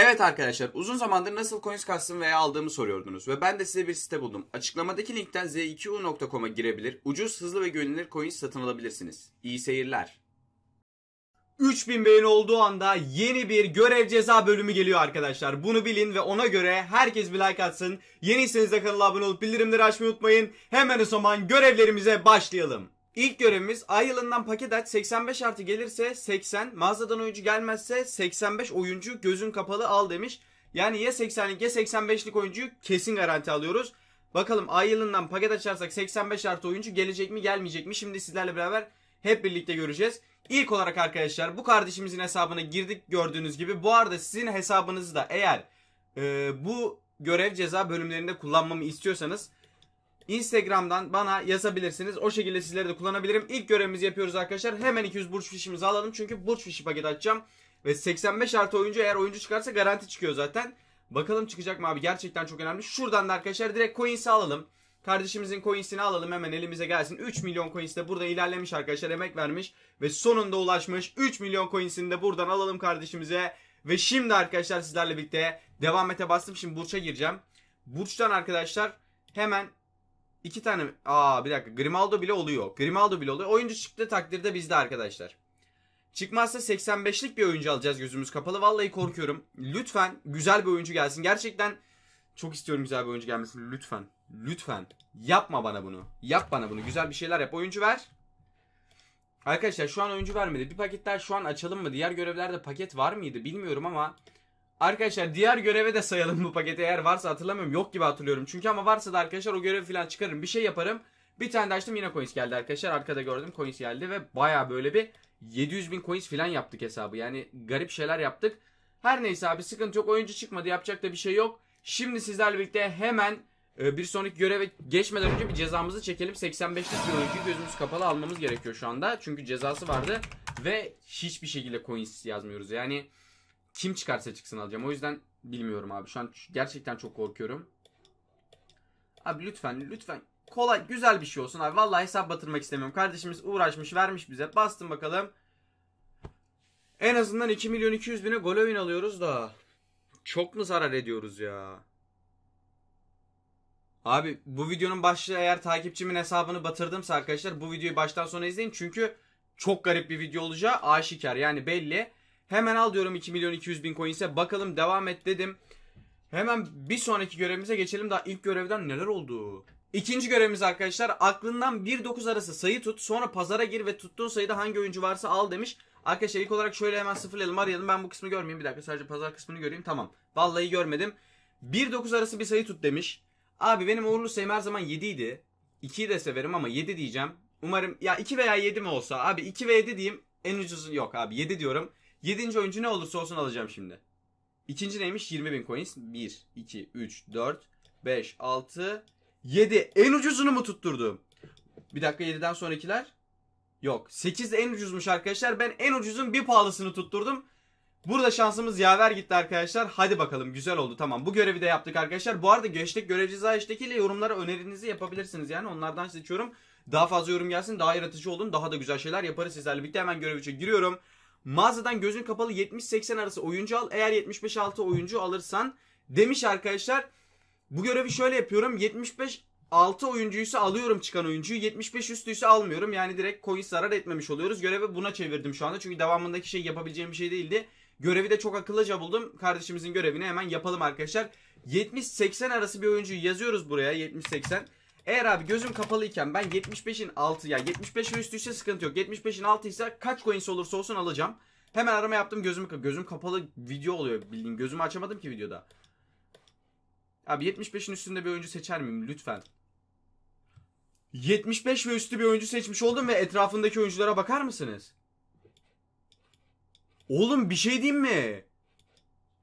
Evet arkadaşlar uzun zamandır nasıl coins kastım veya aldığımı soruyordunuz ve ben de size bir site buldum. Açıklamadaki linkten z2u.com'a girebilir, ucuz, hızlı ve güvenilir coins satın alabilirsiniz. İyi seyirler. 3000 beğeni olduğu anda yeni bir görev ceza bölümü geliyor arkadaşlar. Bunu bilin ve ona göre herkes bir like atsın. Yeniyseniz de kanala abone olup bildirimleri açmayı unutmayın. Hemen o zaman görevlerimize başlayalım. İlk görevimiz ay yılından paket aç 85 artı gelirse 80 mağazadan oyuncu gelmezse 85 oyuncu gözün kapalı al demiş. Yani ya 80'lik ya 85'lik oyuncuyu kesin garanti alıyoruz. Bakalım ay yılından paket açarsak 85 artı oyuncu gelecek mi gelmeyecek mi şimdi sizlerle beraber hep birlikte göreceğiz. İlk olarak arkadaşlar bu kardeşimizin hesabına girdik gördüğünüz gibi. Bu arada sizin hesabınızı da eğer e, bu görev ceza bölümlerinde kullanmamı istiyorsanız Instagram'dan bana yazabilirsiniz. O şekilde sizleri de kullanabilirim. İlk görevimizi yapıyoruz arkadaşlar. Hemen 200 burç fişimizi alalım. Çünkü burç fişi paket açacağım. Ve 85 artı oyuncu eğer oyuncu çıkarsa garanti çıkıyor zaten. Bakalım çıkacak mı abi gerçekten çok önemli. Şuradan da arkadaşlar direkt coins'i alalım. Kardeşimizin coins'ini alalım hemen elimize gelsin. 3 milyon coins de burada ilerlemiş arkadaşlar emek vermiş. Ve sonunda ulaşmış 3 milyon coins'ini de buradan alalım kardeşimize. Ve şimdi arkadaşlar sizlerle birlikte devam ete bastım. Şimdi Burç'a gireceğim. Burç'tan arkadaşlar hemen İki tane aa bir dakika Grimaldo bile oluyor. Grimaldo bile oluyor. Oyuncu çıktı takdirde bizde arkadaşlar. Çıkmazsa 85'lik bir oyuncu alacağız gözümüz kapalı. Vallahi korkuyorum. Lütfen güzel bir oyuncu gelsin. Gerçekten çok istiyorum güzel bir oyuncu gelmesini. Lütfen. Lütfen. Yapma bana bunu. Yap bana bunu. Güzel bir şeyler yap. Oyuncu ver. Arkadaşlar şu an oyuncu vermedi. Bir paket daha şu an açalım mı? Diğer görevlerde paket var mıydı bilmiyorum ama Arkadaşlar diğer göreve de sayalım bu paketi eğer varsa hatırlamıyorum. Yok gibi hatırlıyorum çünkü ama varsa da arkadaşlar o görevi falan çıkarırım. Bir şey yaparım. Bir tane de açtım yine coins geldi arkadaşlar. Arkada gördüm coins geldi ve baya böyle bir 700 bin coins falan yaptık hesabı. Yani garip şeyler yaptık. Her neyse abi sıkıntı yok. Oyuncu çıkmadı yapacak da bir şey yok. Şimdi sizlerle birlikte hemen e, bir sonraki göreve geçmeden önce bir cezamızı çekelim. 85'lik bir oyuncu gözümüz kapalı almamız gerekiyor şu anda. Çünkü cezası vardı ve hiçbir şekilde coins yazmıyoruz. Yani kim çıkarsa çıksın alacağım. O yüzden bilmiyorum abi. Şu an gerçekten çok korkuyorum. Abi lütfen lütfen kolay güzel bir şey olsun abi. Vallahi hesap batırmak istemiyorum. Kardeşimiz uğraşmış vermiş bize. Bastım bakalım. En azından 2 milyon 200 bine gol oyun alıyoruz da. Çok mu zarar ediyoruz ya? Abi bu videonun başlığı eğer takipçimin hesabını batırdımsa arkadaşlar bu videoyu baştan sona izleyin. Çünkü çok garip bir video olacağı aşikar. Yani belli. Hemen al diyorum 2 milyon 200 bin coins'e. Bakalım devam et dedim. Hemen bir sonraki görevimize geçelim. Daha ilk görevden neler oldu? İkinci görevimiz arkadaşlar aklından 1-9 arası sayı tut sonra pazara gir ve tuttuğun sayıda hangi oyuncu varsa al demiş. Arkadaşlar ilk olarak şöyle hemen sıfırlayalım arayalım ben bu kısmı görmeyeyim bir dakika sadece pazar kısmını göreyim tamam. Vallahi görmedim. 1-9 arası bir sayı tut demiş. Abi benim uğurlu sayım her zaman 7 idi. 2'yi de severim ama 7 diyeceğim. Umarım ya 2 veya 7 mi olsa abi 2 ve 7 diyeyim en ucuzu yok abi 7 diyorum. Yedinci oyuncu ne olursa olsun alacağım şimdi. İkinci neymiş? 20 bin coins. 1, 2, 3, 4, 5, 6, 7. En ucuzunu mu tutturdum? Bir dakika 7'den sonrakiler. Yok. 8 en ucuzmuş arkadaşlar. Ben en ucuzun bir pahalısını tutturdum. Burada şansımız yaver gitti arkadaşlar. Hadi bakalım güzel oldu. Tamam bu görevi de yaptık arkadaşlar. Bu arada Göçtek Görev Ceza ile yorumlara önerinizi yapabilirsiniz. Yani onlardan seçiyorum. Daha fazla yorum gelsin. Daha yaratıcı olun. Daha da güzel şeyler yaparız sizlerle birlikte. Hemen görev 3'e giriyorum. Mağazadan gözün kapalı 70-80 arası oyuncu al. Eğer 75-6 oyuncu alırsan demiş arkadaşlar. Bu görevi şöyle yapıyorum. 75 6 oyuncuysa alıyorum çıkan oyuncuyu. 75 üstüyse almıyorum. Yani direkt coin zarar etmemiş oluyoruz. Görevi buna çevirdim şu anda. Çünkü devamındaki şey yapabileceğim bir şey değildi. Görevi de çok akıllıca buldum. Kardeşimizin görevini hemen yapalım arkadaşlar. 70-80 arası bir oyuncuyu yazıyoruz buraya. 70-80. Eğer abi gözüm kapalıyken ben 75'in altı ya 75 ve üstüyse sıkıntı yok. 75'in altıysa kaç coins olursa olsun alacağım. Hemen arama yaptım gözüm gözüm kapalı video oluyor bildiğin. Gözümü açamadım ki videoda. Abi 75'in üstünde bir oyuncu seçer miyim lütfen? 75 ve üstü bir oyuncu seçmiş oldum ve etrafındaki oyunculara bakar mısınız? Oğlum bir şey diyeyim mi?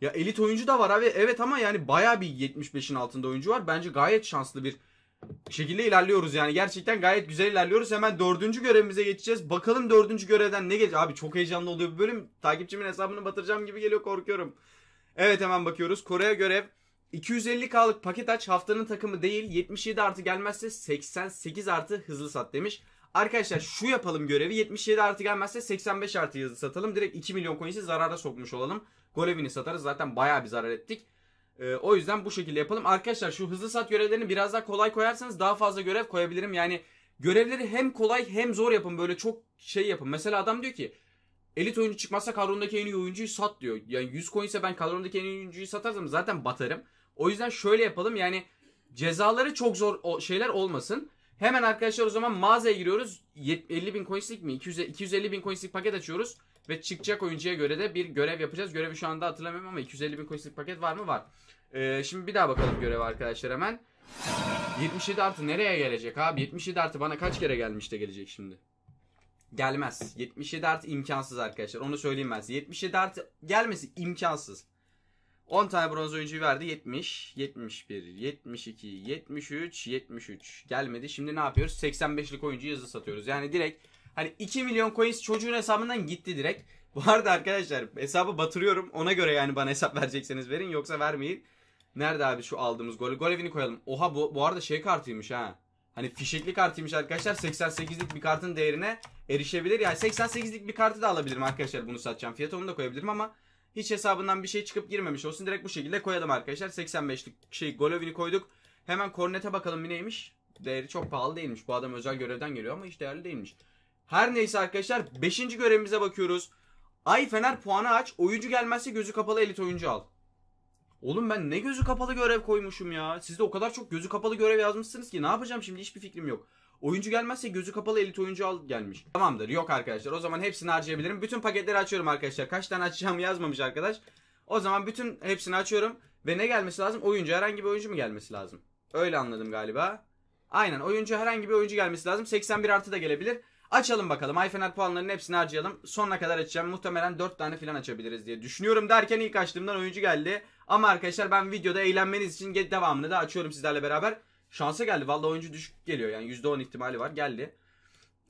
Ya elit oyuncu da var abi. Evet ama yani baya bir 75'in altında oyuncu var. Bence gayet şanslı bir bir şekilde ilerliyoruz yani. Gerçekten gayet güzel ilerliyoruz. Hemen dördüncü görevimize geçeceğiz. Bakalım dördüncü görevden ne gelecek? Abi çok heyecanlı oluyor bu bölüm. Takipçimin hesabını batıracağım gibi geliyor korkuyorum. Evet hemen bakıyoruz. Kore'ye görev. 250 kalık paket aç haftanın takımı değil 77 artı gelmezse 88 artı hızlı sat demiş. Arkadaşlar şu yapalım görevi 77 artı gelmezse 85 artı hızlı satalım. Direkt 2 milyon coin'i zarara sokmuş olalım. Golevini satarız zaten baya bir zarar ettik. E, o yüzden bu şekilde yapalım. Arkadaşlar şu hızlı sat görevlerini biraz daha kolay koyarsanız daha fazla görev koyabilirim. Yani görevleri hem kolay hem zor yapın. Böyle çok şey yapın. Mesela adam diyor ki elit oyuncu çıkmazsa kadrondaki en iyi oyuncuyu sat diyor. Yani 100 coin ise ben kadrondaki en iyi oyuncuyu satarsam zaten batarım. O yüzden şöyle yapalım yani cezaları çok zor şeyler olmasın. Hemen arkadaşlar o zaman mağazaya giriyoruz. 50 bin coinslik mi? 200, 250 bin coinslik paket açıyoruz. Ve çıkacak oyuncuya göre de bir görev yapacağız. Görevi şu anda hatırlamıyorum ama 250 bin coin'lik paket var mı? Var. Ee, şimdi bir daha bakalım görev arkadaşlar hemen. 77 artı nereye gelecek abi? 77 artı bana kaç kere gelmiş de gelecek şimdi? Gelmez. 77 artı imkansız arkadaşlar. Onu söyleyeyim ben size. 77 artı gelmesi imkansız. 10 tane bronz oyuncu verdi. 70, 71, 72, 73, 73. Gelmedi. Şimdi ne yapıyoruz? 85'lik oyuncu yazı satıyoruz. Yani direkt Hani 2 milyon coins çocuğun hesabından gitti direkt. Bu arada arkadaşlar hesabı batırıyorum. Ona göre yani bana hesap verecekseniz verin yoksa vermeyin. Nerede abi şu aldığımız gol? Gol evini koyalım. Oha bu, bu arada şey kartıymış ha. Hani fişekli kartıymış arkadaşlar. 88'lik bir kartın değerine erişebilir. Yani 88'lik bir kartı da alabilirim arkadaşlar bunu satacağım. Fiyatı onu da koyabilirim ama hiç hesabından bir şey çıkıp girmemiş olsun. Direkt bu şekilde koyalım arkadaşlar. 85'lik şey Golovini koyduk. Hemen Kornet'e bakalım neymiş. Değeri çok pahalı değilmiş. Bu adam özel görevden geliyor ama hiç değerli değilmiş. Her neyse arkadaşlar 5. görevimize bakıyoruz. Ay Fener puanı aç. Oyuncu gelmezse gözü kapalı elit oyuncu al. Oğlum ben ne gözü kapalı görev koymuşum ya. Siz de o kadar çok gözü kapalı görev yazmışsınız ki ne yapacağım şimdi hiçbir fikrim yok. Oyuncu gelmezse gözü kapalı elit oyuncu al gelmiş. Tamamdır yok arkadaşlar o zaman hepsini harcayabilirim. Bütün paketleri açıyorum arkadaşlar. Kaç tane açacağımı yazmamış arkadaş. O zaman bütün hepsini açıyorum. Ve ne gelmesi lazım? Oyuncu herhangi bir oyuncu mu gelmesi lazım? Öyle anladım galiba. Aynen oyuncu herhangi bir oyuncu gelmesi lazım. 81 artı da gelebilir. Açalım bakalım. Ay Fener puanlarının hepsini harcayalım. Sonuna kadar açacağım. Muhtemelen 4 tane falan açabiliriz diye düşünüyorum derken ilk açtığımdan oyuncu geldi. Ama arkadaşlar ben videoda eğlenmeniz için devamını da açıyorum sizlerle beraber. Şansa geldi. Vallahi oyuncu düşük geliyor yani %10 ihtimali var. Geldi.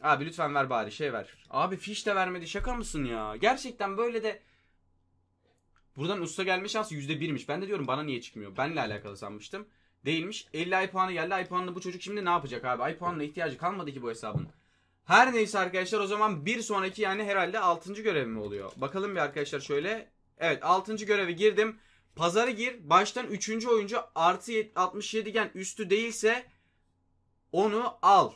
Abi lütfen ver bari şey ver. Abi fiş de vermedi şaka mısın ya? Gerçekten böyle de buradan usta gelme şansı %1'miş. Ben de diyorum bana niye çıkmıyor? Benle alakalı sanmıştım. Değilmiş. 50 ay puanı geldi. Ay puanlı bu çocuk şimdi ne yapacak abi? Ay puanına ihtiyacı kalmadı ki bu hesabın. Her neyse arkadaşlar o zaman bir sonraki yani herhalde 6. görev mi oluyor? Bakalım bir arkadaşlar şöyle. Evet 6. görevi girdim. Pazarı gir. Baştan 3. oyuncu artı 67 gen üstü değilse onu al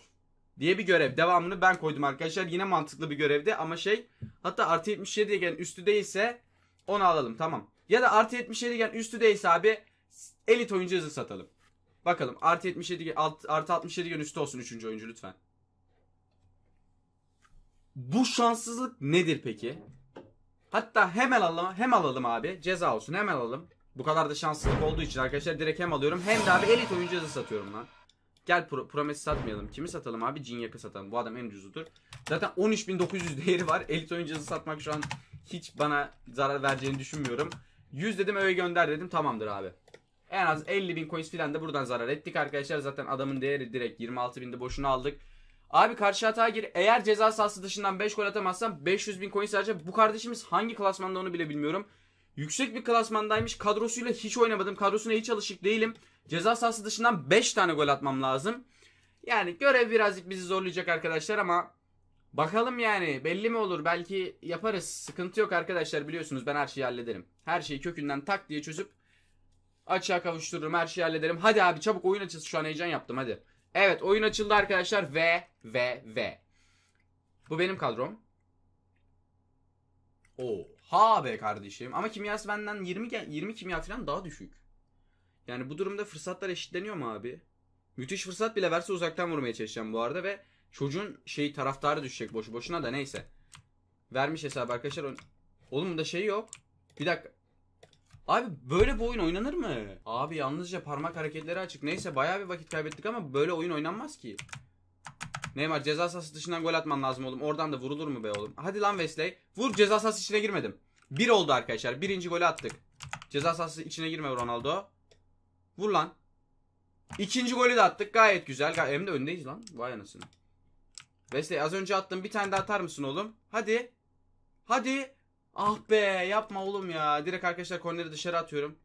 diye bir görev. Devamını ben koydum arkadaşlar. Yine mantıklı bir görevdi ama şey hatta artı 77 gen üstü değilse onu alalım tamam. Ya da artı 77 gen üstü değilse abi elit oyuncu hızı satalım. Bakalım artı 77 artı 67 gen üstü olsun 3. oyuncu lütfen. Bu şanssızlık nedir peki? Hatta hemen alalım, hem alalım abi. Ceza olsun hemen alalım. Bu kadar da şanssızlık olduğu için arkadaşlar direkt hem alıyorum hem de abi elit oyuncu hızı satıyorum lan. Gel pro Promes satmayalım. Kimi satalım abi? Cinyak'ı satalım. Bu adam en ucuzudur. Zaten 13.900 değeri var. Elit oyuncu hızı satmak şu an hiç bana zarar vereceğini düşünmüyorum. 100 dedim öyle gönder dedim tamamdır abi. En az 50 bin coins filan da buradan zarar ettik arkadaşlar. Zaten adamın değeri direkt 26 binde boşuna aldık. Abi karşı hata gir. Eğer ceza sahası dışından 5 gol atamazsan 500 bin coin sadece. Bu kardeşimiz hangi klasmanda onu bile bilmiyorum. Yüksek bir klasmandaymış. Kadrosuyla hiç oynamadım. Kadrosuna hiç alışık değilim. Ceza sahası dışından 5 tane gol atmam lazım. Yani görev birazcık bizi zorlayacak arkadaşlar ama bakalım yani belli mi olur belki yaparız. Sıkıntı yok arkadaşlar biliyorsunuz ben her şeyi hallederim. Her şeyi kökünden tak diye çözüp açığa kavuştururum her şeyi hallederim. Hadi abi çabuk oyun açılsın şu an heyecan yaptım hadi. Evet oyun açıldı arkadaşlar ve ve ve. Bu benim kadrom. Oha be kardeşim. Ama kimyası benden 20 20 kimya falan daha düşük. Yani bu durumda fırsatlar eşitleniyor mu abi? Müthiş fırsat bile verse uzaktan vurmaya çalışacağım bu arada ve çocuğun şey taraftarı düşecek boşu boşuna da neyse. Vermiş hesabı arkadaşlar. Oğlum bunda şey yok. Bir dakika. Abi böyle bu oyun oynanır mı? Abi yalnızca parmak hareketleri açık. Neyse bayağı bir vakit kaybettik ama böyle oyun oynanmaz ki. Neymar ceza sahası dışından gol atman lazım oğlum. Oradan da vurulur mu be oğlum? Hadi lan Wesley. Vur ceza sahası içine girmedim. Bir oldu arkadaşlar. Birinci golü attık. Ceza sahası içine girme Ronaldo. Vur lan. İkinci golü de attık. Gayet güzel. Hem de öndeyiz lan. Vay anasını. Wesley az önce attım. Bir tane daha atar mısın oğlum? Hadi. Hadi. Ah be yapma oğlum ya. Direkt arkadaşlar korneri dışarı atıyorum.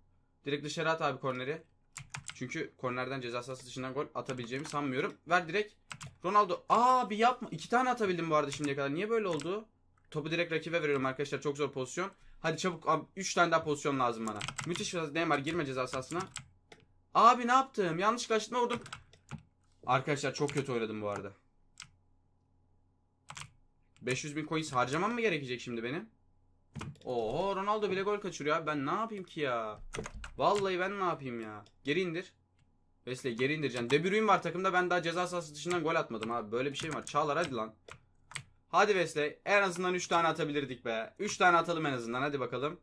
Direkt dışarı at abi korneri. Çünkü kornerden ceza sahası dışından gol atabileceğimi sanmıyorum. Ver direkt. Ronaldo. Aa bir yapma. İki tane atabildim bu arada şimdiye kadar. Niye böyle oldu? Topu direkt rakibe veriyorum arkadaşlar. Çok zor pozisyon. Hadi çabuk. Abi, üç tane daha pozisyon lazım bana. Müthiş Neymar girme ceza sahasına. Abi ne yaptım? Yanlış kaçtığına vurdum. Arkadaşlar çok kötü oynadım bu arada. 500 bin coins harcamam mı gerekecek şimdi benim? Oho Ronaldo bile gol kaçırıyor abi. Ben ne yapayım ki ya? Vallahi ben ne yapayım ya? Geri indir. Wesley geri indireceksin. De Bruyne var takımda. Ben daha ceza sahası dışından gol atmadım abi. Böyle bir şey var. Çağlar hadi lan. Hadi Wesley. En azından 3 tane atabilirdik be. 3 tane atalım en azından. Hadi bakalım.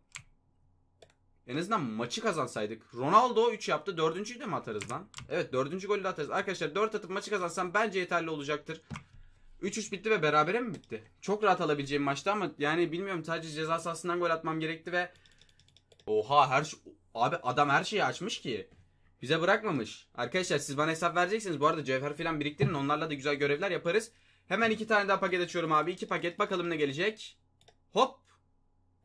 En azından maçı kazansaydık. Ronaldo 3 yaptı. Dördüncüyü de mi atarız lan? Evet dördüncü golü de atarız. Arkadaşlar 4 atıp maçı kazansam bence yeterli olacaktır. 3-3 bitti ve berabere mi bitti? Çok rahat alabileceğim maçtı ama yani bilmiyorum sadece ceza sahasından gol atmam gerekti ve oha her abi adam her şeyi açmış ki. Bize bırakmamış. Arkadaşlar siz bana hesap vereceksiniz. Bu arada cevher falan biriktirin. Onlarla da güzel görevler yaparız. Hemen iki tane daha paket açıyorum abi. iki paket bakalım ne gelecek. Hop.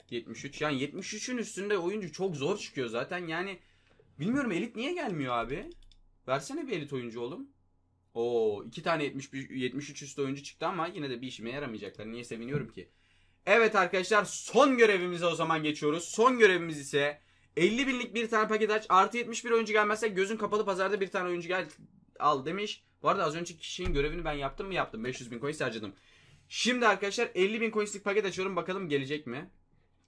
73. Yani 73'ün üstünde oyuncu çok zor çıkıyor zaten. Yani bilmiyorum elit niye gelmiyor abi? Versene bir elit oyuncu oğlum. Oo iki tane 70, 73 üstü oyuncu çıktı ama yine de bir işime yaramayacaklar. Niye seviniyorum ki? Evet arkadaşlar son görevimize o zaman geçiyoruz. Son görevimiz ise 50 binlik bir tane paket aç. Artı 71 oyuncu gelmezse gözün kapalı pazarda bir tane oyuncu gel al demiş. Bu arada az önce kişinin görevini ben yaptım mı yaptım. 500 bin coins harcadım. Şimdi arkadaşlar 50 bin coinslik paket açıyorum. Bakalım gelecek mi?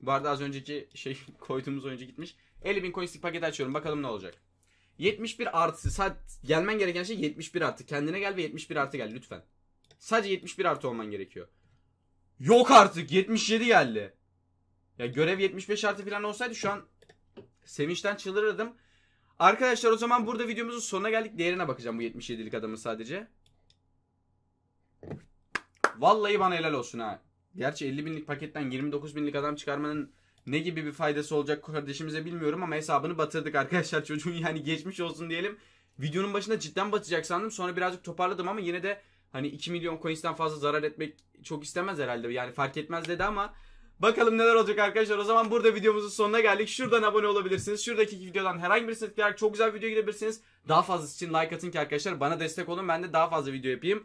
Bu arada az önceki şey koyduğumuz oyuncu gitmiş. 50 bin coinslik paket açıyorum. Bakalım ne olacak. 71 artı sadece gelmen gereken şey 71 artı. Kendine gel ve 71 artı gel lütfen. Sadece 71 artı olman gerekiyor. Yok artık 77 geldi. Ya görev 75 artı falan olsaydı şu an sevinçten çıldırırdım. Arkadaşlar o zaman burada videomuzun sonuna geldik. Değerine bakacağım bu 77'lik adamın sadece. Vallahi bana helal olsun ha. Gerçi 50 binlik paketten 29 binlik adam çıkarmanın ne gibi bir faydası olacak kardeşimize bilmiyorum ama hesabını batırdık arkadaşlar çocuğun yani geçmiş olsun diyelim. Videonun başında cidden batacak sandım sonra birazcık toparladım ama yine de hani 2 milyon coins'ten fazla zarar etmek çok istemez herhalde yani fark etmez dedi ama Bakalım neler olacak arkadaşlar. O zaman burada videomuzun sonuna geldik. Şuradan abone olabilirsiniz. Şuradaki videodan herhangi birisini tıklayarak çok güzel video gidebilirsiniz. Daha fazlası için like atın ki arkadaşlar. Bana destek olun. Ben de daha fazla video yapayım.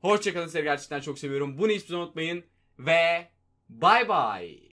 Hoşçakalın. Sizi gerçekten çok seviyorum. Bunu hiçbir zaman unutmayın. Ve bye bye.